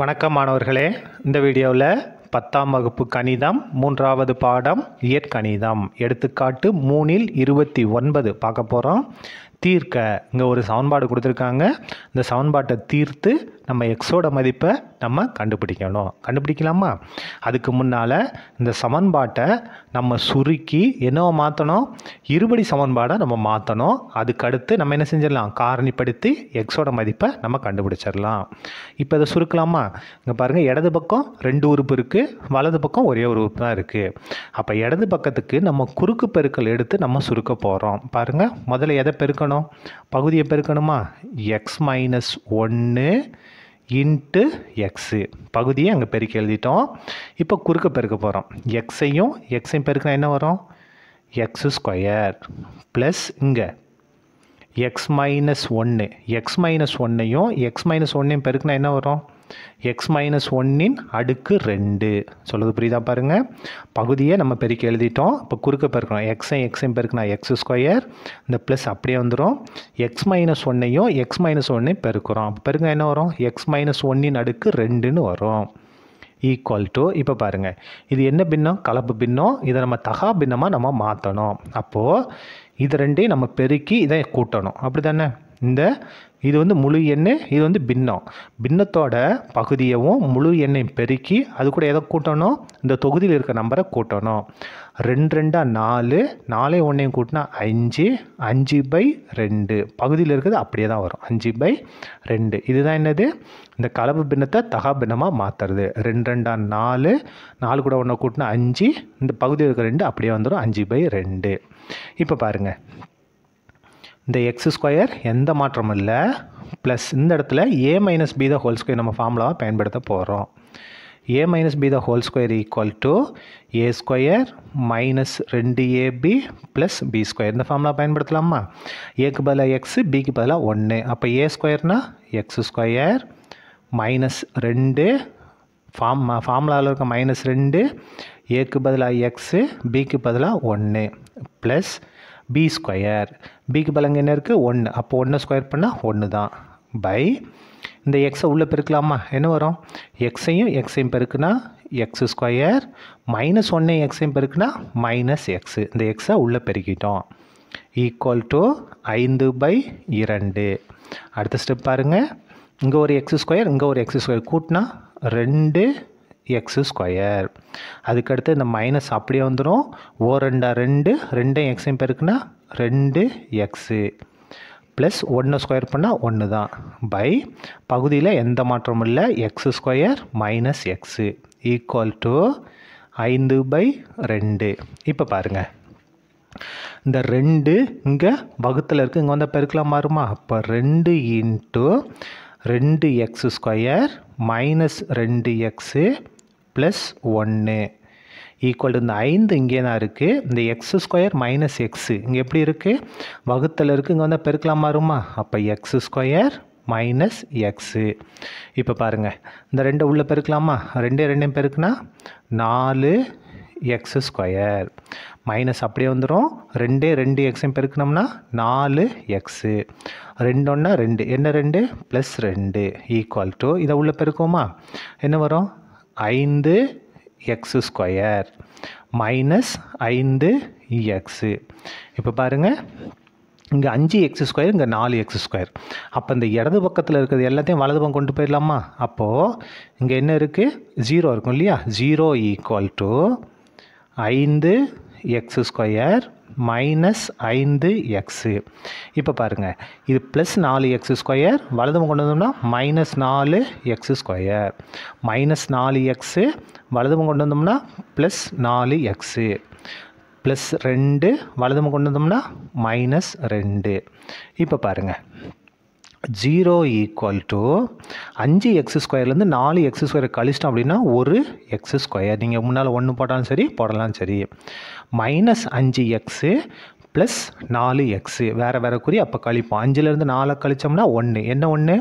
வணக்கம் மாணவர்களே இந்த வீடியோவில் பத்தாம் வகுப்பு கணிதம் மூன்றாவது பாடம் இயற்கணிதம் எடுத்துக்காட்டு மூணில் இருபத்தி ஒன்பது பார்க்க போகிறோம் தீர்க்க இங்கே ஒரு சவுன்பாடு கொடுத்துருக்காங்க இந்த சவுன்பாட்டை தீர்த்து நம்ம எக்ஸோட மதிப்பை நம்ம கண்டுபிடிக்கணும் கண்டுபிடிக்கலாமா அதுக்கு முன்னால் இந்த சமன்பாட்டை நம்ம சுருக்கி என்னவோ மாற்றணும் இருபடி சமன்பாடை நம்ம மாற்றணும் அதுக்கடுத்து நம்ம என்ன செஞ்சிடலாம் காரணிப்படுத்தி எக்ஸோட மதிப்பை நம்ம கண்டுபிடிச்சிடலாம் இப்போ இதை சுருக்கலாமா இங்கே பாருங்கள் இடது பக்கம் ரெண்டு உறுப்பு இருக்குது வலது பக்கம் ஒரே ஒரு உறுப்பு தான் இருக்குது அப்போ இடது பக்கத்துக்கு நம்ம குறுக்கு பெருக்கல் எடுத்து நம்ம சுருக்க போகிறோம் பாருங்கள் முதல்ல எதை பெருக்கணும் பகுதியை பெருக்கணுமா எக்ஸ் மைனஸ் ஒன்று இன்ட்டு எக்ஸு பகுதியை அங்கே பெருக்கி எழுதிட்டோம் இப்போ குறுக்க பெருக்க போகிறோம் எக்ஸையும் எக்ஸையும் பெருக்கினா என்ன வரும் எக்ஸு ஸ்கொயர் ப்ளஸ் இங்கே எக்ஸ் மைனஸ் ஒன்று எக்ஸ் மைனஸ் ஒன்னையும் எக்ஸ் மைனஸ் ஒன்னையும் பெருக்கினா என்ன வரும் எக்ஸ் மைனஸ் ஒன்னின் அடுக்கு ரெண்டு சொல்லுது புரியுதா பாருங்கள் பகுதியை நம்ம பெருக்கி எழுதிட்டோம் இப்போ குறுக்க பெருக்கணும் எக்ஸையும் எக்ஸையும் பெருக்கினா எக்ஸ் ஸ்கொயர் இந்த ப்ளஸ் அப்படியே வந்துடும் எக்ஸ் மைனஸ் ஒன்னையும் எக்ஸ் மைனஸ் ஒன்னையும் பெருக்கிறோம் அப்போ பெருங்க என்ன வரும் எக்ஸ் மைனஸ் ஒன்னின் அடுக்கு ரெண்டுன்னு வரும் ஈக்குவல் டு இப்போ பாருங்கள் இது என்ன பின்னம் கலப்பு பின்னம் இதை நம்ம தகா பின்னமாக நம்ம மாற்றணும் அப்போது இது ரெண்டையும் நம்ம பெருக்கி இதை கூட்டணும் அப்படி தானே இந்த இது வந்து முழு எண்ணெய் இது வந்து பின்னம் பின்னத்தோட பகுதியவும் முழு எண்ணெயும் பெருக்கி அது கூட எதை கூட்டணும் இந்த தொகுதியில் இருக்க நம்பரை கூட்டணும் ரெண்டு ரெண்டாக நாலு நாலே ஒன்றையும் கூட்டினா அஞ்சு அஞ்சு பை ரெண்டு பகுதியில் இருக்கிறது அப்படியே தான் வரும் அஞ்சு பை ரெண்டு இதுதான் என்னது இந்த கலப்பு பின்னத்தை தகா பின்னமாக மாற்றுறது ரெண்டு ரெண்டா நாலு நாலு கூட ஒன்றை கூட்டினா அஞ்சு இந்த பகுதியில் இருக்கிற ரெண்டு அப்படியே வந்துடும் அஞ்சு பை ரெண்டு இப்போ பாருங்கள் இந்த எக்ஸ் ஸ்கொயர் எந்த மாற்றமும் இல்லை ப்ளஸ் இந்த இடத்துல a minus b the whole square நம்ம ஃபார்முலாவை பயன்படுத்த போகிறோம் a minus b the whole square equal to a square minus ரெண்டு ஏபி ப்ளஸ் பி ஸ்கொயர் இந்த ஃபார்முலா பயன்படுத்தலாமா ஏக்கு பதிலாக எக்ஸு பிக்கு பதிலாக ஒன்று அப்போ ஏ ஸ்கொயர்னா எக்ஸ் ஸ்கொயர் மைனஸ் ரெண்டு ஃபார்ம் ஃபார்முலாவில் இருக்க மைனஸ் ரெண்டு ஏக்கு பதிலாக எக்ஸு பிக்கு பதிலாக ஒன்று ப்ளஸ் பி ஸ்கொயர் பிக்கு பலங்க என்ன இருக்குது ஒன்று அப்போ ஒன்று ஸ்கொயர் பண்ணால் ஒன்று தான் பை இந்த எக்ஸை உள்ளே பெருக்கலாமா என்ன வரும் எக்ஸையும் எக்ஸையும் பெருக்குனா எக்ஸ் ஸ்கொயர் மைனஸ் ஒன்று எக்ஸையும் பெருக்குனா மைனஸ் எக்ஸு இந்த எக்ஸை உள்ளே பெருக்கிட்டோம் ஈக்குவல் டு ஐந்து பை இரண்டு அடுத்த ஸ்டெப் பாருங்கள் இங்கே ஒரு எக்ஸ் ஸ்கொயர் இங்கே ஒரு எக்ஸ் ஸ்கொயர் கூட்டினா ரெண்டு எக்ஸ் ஸ்கொயர் அதுக்கடுத்து இந்த மைனஸ் அப்படியே வந்துடும் ஓ ரெண்டா ரெண்டு ரெண்டும் எக்ஸையும் பெருக்குன்னா ரெண்டு எக்ஸு ப்ளஸ் ஒன்று ஸ்கொயர் பண்ணால் ஒன்று தான் பை பகுதியில் எந்த மாற்றமும் இல்லை x square minus x equal to ஐந்து பை ரெண்டு இப்போ பாருங்கள் இந்த ரெண்டு இங்கே வகுத்தில் இருக்குது இங்கே வந்தால் பெருக்கலாம் மாறுமா அப்போ ரெண்டு இன்ட்டு ரெண்டு எக்ஸ் ஸ்கொயர் மைனஸ் ரெண்டு எக்ஸு ப்ளஸ் ஒன்று ஈக்குவல் இந்த ஐந்து இங்கே தான் இருக்குது இந்த எக்ஸ் ஸ்கொயர் மைனஸ் எக்ஸு இங்கே எப்படி இருக்குது வகுத்தல் இருக்குது இங்கே வந்தால் பெருக்கலாம் மாறுமா அப்போ எக்ஸ் ஸ்கொயர் மைனஸ் எக்ஸு இப்போ பாருங்கள் இந்த ரெண்டு உள்ளே பெருக்கலாமா ரெண்டே ரெண்டையும் பெருக்குனா நாலு எக்ஸ் ஸ்கொயர் மைனஸ் அப்படியே வந்துடும் ரெண்டே ரெண்டு எக்ஸையும் பெருக்கணும்னா நாலு எக்ஸு ரெண்டு ஒன்றா ரெண்டு என்ன ரெண்டு ப்ளஸ் ரெண்டு ஈக்குவல் டு இதை உள்ளே பெருக்குவோமா என்ன வரும் ஐந்து எக்ஸு ஸ்கொயர் மைனஸ் ஐந்து எக்ஸு இப்போ பாருங்கள் இங்கே அஞ்சு எக்ஸ் ஸ்கொயர் இங்கே நாலு எக்ஸ் ஸ்கொயர் அப்போ இந்த இடது பக்கத்தில் இருக்கிறது எல்லாத்தையும் வலது பக்கம் கொண்டு போயிடலாமா அப்போது இங்கே என்ன இருக்குது ஜீரோ இருக்கும் இல்லையா ஜீரோ ஈக்குவல் டு ஐந்து எக்ஸ் ஸ்கொயர் மைனஸ் ஐந்து எக்ஸு இப்போ பாருங்கள் இது ப்ளஸ் நாலு எக்ஸ் ஸ்கொயர் வலதும் கொண்டு வந்தோம்னா மைனஸ் நாலு எக்ஸ் ஸ்கொயர் மைனஸ் நாலு எக்ஸு வலதும் கொண்டு வந்தோம்னா ப்ளஸ் நாலு எக்ஸு ப்ளஸ் ரெண்டு வலதும் கொண்டு வந்தோம்னா மைனஸ் ரெண்டு இப்போ பாருங்கள் ஜீரோ ஈக்குவல் டு அஞ்சு எக்ஸ் ஸ்கொயர்லேருந்து நாலு எக்ஸ் ஸ்கொயர் கழிச்சிட்டோம் அப்படின்னா ஒரு எக்ஸ் ஸ்கொயர் நீங்கள் முன்னால் ஒன்று போட்டாலும் சரி போடலாம் சரி மைனஸ் அஞ்சு எக்ஸு ப்ளஸ் நாலு எக்ஸு வேறு வேறு குறி அப்போ கழிப்போம் அஞ்சுலேருந்து நாலை கழித்தோம்னா ஒன்று என்ன ஒன்று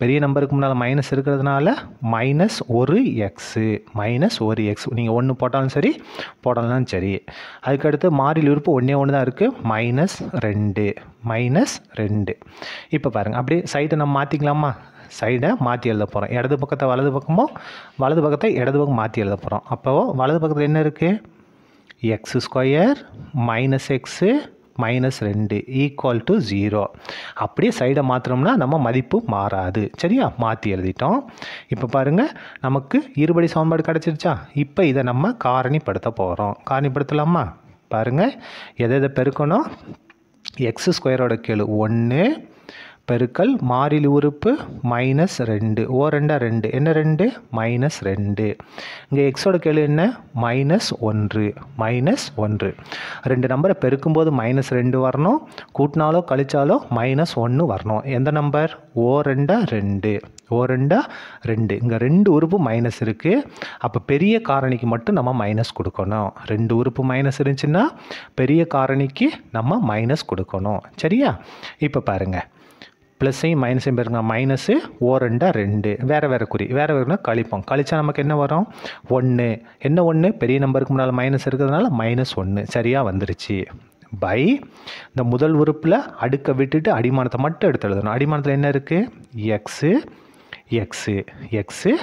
பெரிய நம்பருக்கு முன்னால் மைனஸ் இருக்கிறதுனால மைனஸ் ஒரு எக்ஸு மைனஸ் ஒரு எக்ஸ் நீங்கள் ஒன்று போட்டாலும் சரி போடலாம் சரி அதுக்கடுத்து மாறில் உறுப்பு ஒன்றே ஒன்று தான் இருக்குது மைனஸ் ரெண்டு மைனஸ் ரெண்டு இப்போ பாருங்கள் அப்படியே சைட்டை நம்ம மாற்றிக்கலாமா சைடை மாற்றி எழுத போகிறோம் இடது பக்கத்தை வலது பக்கமும் வலது பக்கத்தை இடது பக்கம் மாற்றி எழுத போகிறோம் அப்போது வலது பக்கத்தில் என்ன இருக்குது x square minus x minus ரெண்டு ஈக்குவல் டு ஜீரோ அப்படியே சைடை மாற்றினோம்னா நம்ம மதிப்பு மாறாது சரியா மாற்றி எழுதிட்டோம் இப்போ பாருங்கள் நமக்கு இருபடி சமன்பாடு கிடச்சிருச்சா இப்போ இதை நம்ம காரணிப்படுத்த போகிறோம் காரணிப்படுத்தலாமா பாருங்கள் எதை எதை பெருக்கணும் எக்ஸ் ஸ்கொயரோட கீழ் ஒன்று பெருக்கல் மாறிலி உறுப்பு மைனஸ் ரெண்டு ஓ ரெண்டா ரெண்டு என்ன ரெண்டு மைனஸ் ரெண்டு இங்கே எக்ஸோட கேள்வி என்ன மைனஸ் ஒன்று மைனஸ் ஒன்று ரெண்டு நம்பரை பெருக்கும்போது மைனஸ் ரெண்டு வரணும் கூட்டினாலோ கழிச்சாலோ மைனஸ் ஒன்று வரணும் எந்த நம்பர் ஓ ரெண்டா ரெண்டு ஓ ரெண்டா ரெண்டு இங்கே ரெண்டு உறுப்பு மைனஸ் இருக்குது அப்போ பெரிய காரணிக்கு மட்டும் நம்ம மைனஸ் கொடுக்கணும் ரெண்டு உறுப்பு மைனஸ் இருந்துச்சுன்னா பெரிய காரணிக்கு நம்ம மைனஸ் கொடுக்கணும் சரியா இப்போ பாருங்கள் ப்ளஸ்ஸையும் மைனஸையும் பெருங்க மைனஸு ஓ ரெண்டா ரெண்டு வேறு வேறு குறி வேறு வேறுனா கழிப்போம் கழித்தா நமக்கு என்ன வரும் ஒன்று என்ன ஒன்று பெரிய நம்பருக்கு முன்னால் மைனஸ் இருக்கிறதுனால மைனஸ் ஒன்று சரியாக வந்துருச்சு பை இந்த முதல் உறுப்பில் அடுக்க விட்டுட்டு அடிமானத்தை மட்டும் எடுத்து எழுதணும் அடிமானத்தில் என்ன இருக்குது எக்ஸு எக்ஸு எக்ஸு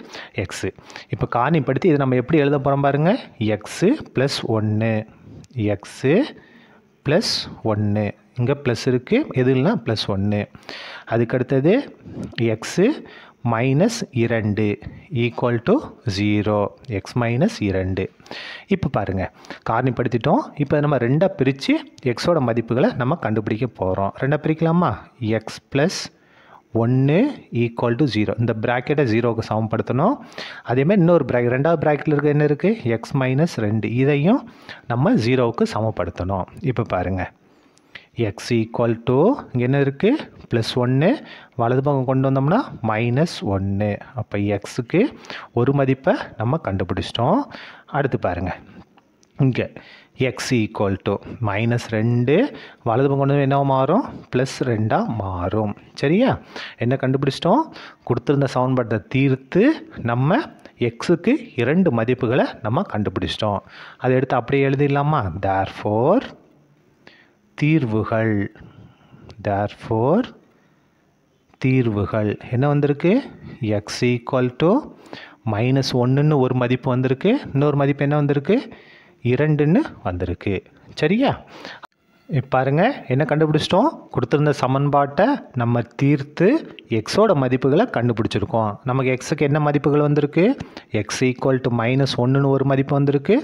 எக்ஸு இப்போ காணிப்படுத்தி இது நம்ம எப்படி எழுத போகிறோம் பாருங்கள் எக்ஸு ப்ளஸ் ஒன்று எக்ஸு ப்ளஸ் ஒன்று இங்கே ப்ளஸ் இருக்குது எதுலாம் ப்ளஸ் ஒன்று அதுக்கடுத்தது எக்ஸு மைனஸ் இரண்டு equal to zero x minus இரண்டு இப்போ பாருங்கள் காரணிப்படுத்திட்டோம் இப்போ நம்ம ரெண்டாக பிரித்து எக்ஸோட மதிப்புகளை நம்ம கண்டுபிடிக்க போகிறோம் ரெண்டாக பிரிக்கலாமா எக்ஸ் ப்ளஸ் ஒன்று ஈக்குவல் டு ஜீரோ இந்த ப்ராக்கெட்டை ஜீரோவுக்கு சமப்படுத்தணும் அதேமாதிரி இன்னொரு ப்ராக்கெட் ரெண்டாவது ப்ராக்கெட்டில் இருக்க என்ன இருக்குது எக்ஸ் மைனஸ் ரெண்டு இதையும் நம்ம ஜீரோவுக்கு சமப்படுத்தணும் இப்போ பாருங்கள் எக்ஸ் ஈக்குவல் டு இங்கே என்ன இருக்குது ப்ளஸ் ஒன்று வலது பக்கம் கொண்டு வந்தோம்னா மைனஸ் ஒன்று அப்போ எக்ஸுக்கு ஒரு மதிப்பை நம்ம கண்டுபிடிச்சிட்டோம் அடுத்து பாருங்கள் இங்கே எக்ஸ் ஈக்குவல் டு மைனஸ் ரெண்டு வலது பக்கம் கொண்டு வந்து என்ன மாறும் ப்ளஸ் ரெண்டாக மாறும் சரியா என்ன கண்டுபிடிச்சிட்டோம் கொடுத்துருந்த சவுன்பாட்டை தீர்த்து நம்ம எக்ஸுக்கு இரண்டு மதிப்புகளை நம்ம கண்டுபிடிச்சிட்டோம் அதை எடுத்து அப்படியே எழுதிடலாமா தேர் ஃபோர் தீர்வுகள் தேர் ஃபோர் தீர்வுகள் என்ன வந்திருக்கு எக்ஸ் ஈக்குவல் டு மைனஸ் ஒன்றுன்னு ஒரு மதிப்பு வந்திருக்கு இன்னொரு மதிப்பு என்ன வந்திருக்கு இரண்டுன்னு வந்திருக்கு சரியா பாருங்கள் என்ன கண்டுபிடிச்சிட்டோம் கொடுத்துருந்த சமன்பாட்டை நம்ம தீர்த்து எக்ஸோட மதிப்புகளை கண்டுபிடிச்சிருக்கோம் நமக்கு எக்ஸுக்கு என்ன மதிப்புகள் வந்திருக்கு எக்ஸ் ஈக்குவல் டு மைனஸ் ஒன்றுன்னு ஒரு மதிப்பு வந்திருக்கு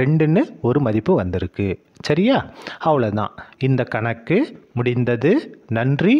ரெண்டுன்னு ஒரு மதிப்பு வந்திருக்கு சரியா அவ்வளோதான் இந்த கணக்கு முடிந்தது நன்றி